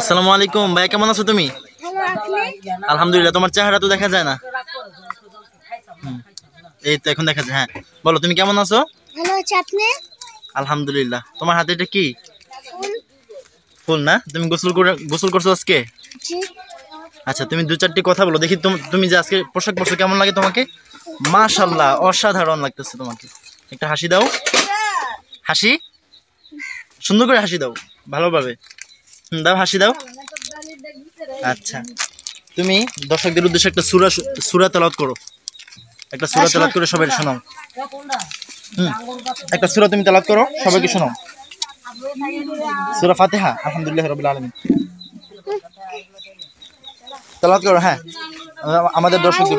আসসালামু আলাইকুম ভাই কেমন আছো তুমি আলহামদুলিল্লাহ তোমার চেহারা তো দেখা যায় না এই তো এখন দেখা যায় হ্যাঁ বলো তুমি কেমন আছো আলহামদুলিল্লাহ তোমার হাতে এটা কি ফুল না তুমি গোসল গোসল করছো আজকে আচ্ছা তুমি দু চারটি কথা বলো দেখি তুমি যে আজকে পোশাক পরছো কেমন লাগে তোমাকে মাশাল্লাহ অসাধারণ লাগতেছে তোমাকে একটা হাসি দাও হ্যাঁ। হাসি সুন্দর করে হাসি দাও ভালোভাবে দাও হাসি দাও আচ্ছা তুমি দর্শকদের উদ্দেশ্যে একটা সুরা সুরা তেলাওয়াত করো একটা সুরা হ্যাঁ, তেলাওয়াত করে সবাই হ্যাঁ। শোনাও একটা সুরা তুমি তেলাওয়াত করো সবাইকে শোনাও সুরা ফাতেহা আলহামদুলিল্লাহ রবিল আলমী তালাত করো হ্যাঁ আমাদের দর্শকদের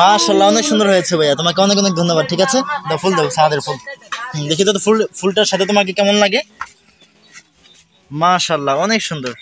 মাশাল্লাহ অনেক সুন্দর হয়েছে ভাইয়া তোমাকে অনেক অনেক ধন্যবাদ ঠিক আছে দাও ফুল দাও সাদের ফুল দেখি তো ফুল ফুলটার সাথে তোমাকে কেমন লাগে মাশাল্লাহ অনেক সুন্দর